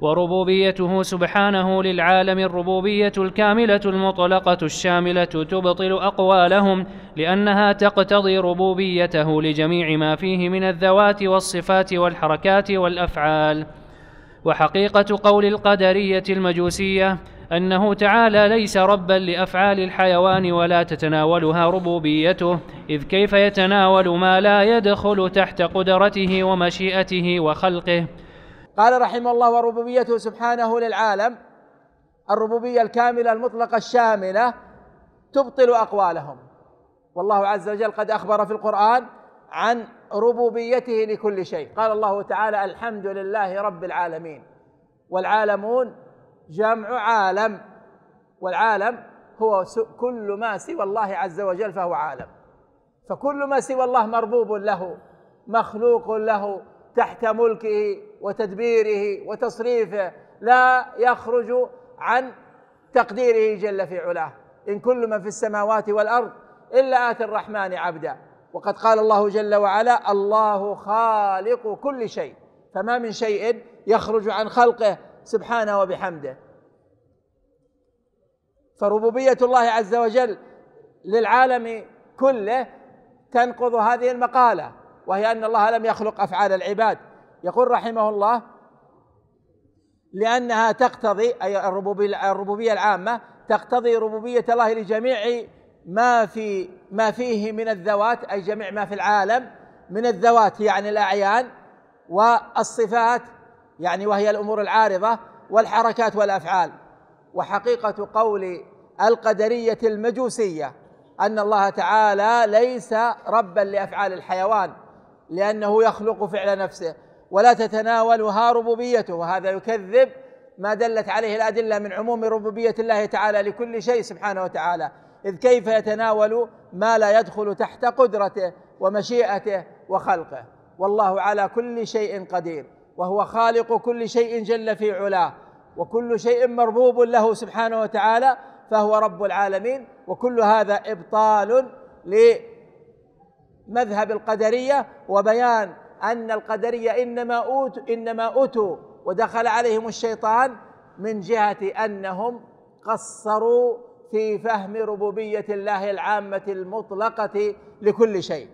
وربوبيته سبحانه للعالم الربوبيه الكامله المطلقه الشامله تبطل اقوالهم لانها تقتضي ربوبيته لجميع ما فيه من الذوات والصفات والحركات والافعال وحقيقه قول القدريه المجوسيه انه تعالى ليس ربا لافعال الحيوان ولا تتناولها ربوبيته اذ كيف يتناول ما لا يدخل تحت قدرته ومشيئته وخلقه قال رحمه الله وربوبيته سبحانه للعالم الربوبيه الكامله المطلقه الشامله تبطل اقوالهم والله عز وجل قد اخبر في القران عن ربوبيته لكل شيء قال الله تعالى الحمد لله رب العالمين والعالمون جمع عالم والعالم هو كل ما سوى الله عز وجل فهو عالم فكل ما سوى الله مربوب له مخلوق له تحت ملكه وتدبيره وتصريفه لا يخرج عن تقديره جل في علاه ان كل من في السماوات والارض الا اتي الرحمن عبدا وقد قال الله جل وعلا الله خالق كل شيء فما من شيء يخرج عن خلقه سبحانه وبحمده فربوبيه الله عز وجل للعالم كله تنقض هذه المقاله وهي أن الله لم يخلق أفعال العباد يقول رحمه الله لأنها تقتضي أي الربوبية العامة تقتضي ربوبية الله لجميع ما في ما فيه من الذوات أي جميع ما في العالم من الذوات يعني الأعيان والصفات يعني وهي الأمور العارضة والحركات والأفعال وحقيقة قول القدرية المجوسية أن الله تعالى ليس ربا لأفعال الحيوان لأنه يخلق فعل نفسه ولا تتناولها ربوبيته وهذا يكذب ما دلت عليه الأدلة من عموم ربوبية الله تعالى لكل شيء سبحانه وتعالى إذ كيف يتناول ما لا يدخل تحت قدرته ومشيئته وخلقه والله على كل شيء قدير وهو خالق كل شيء جل في علاه وكل شيء مربوب له سبحانه وتعالى فهو رب العالمين وكل هذا إبطال ل مذهب القدرية وبيان أن القدرية إنما أوتوا إنما اوتوا ودخل عليهم الشيطان من جهة أنهم قصروا في فهم ربوبية الله العامة المطلقة لكل شيء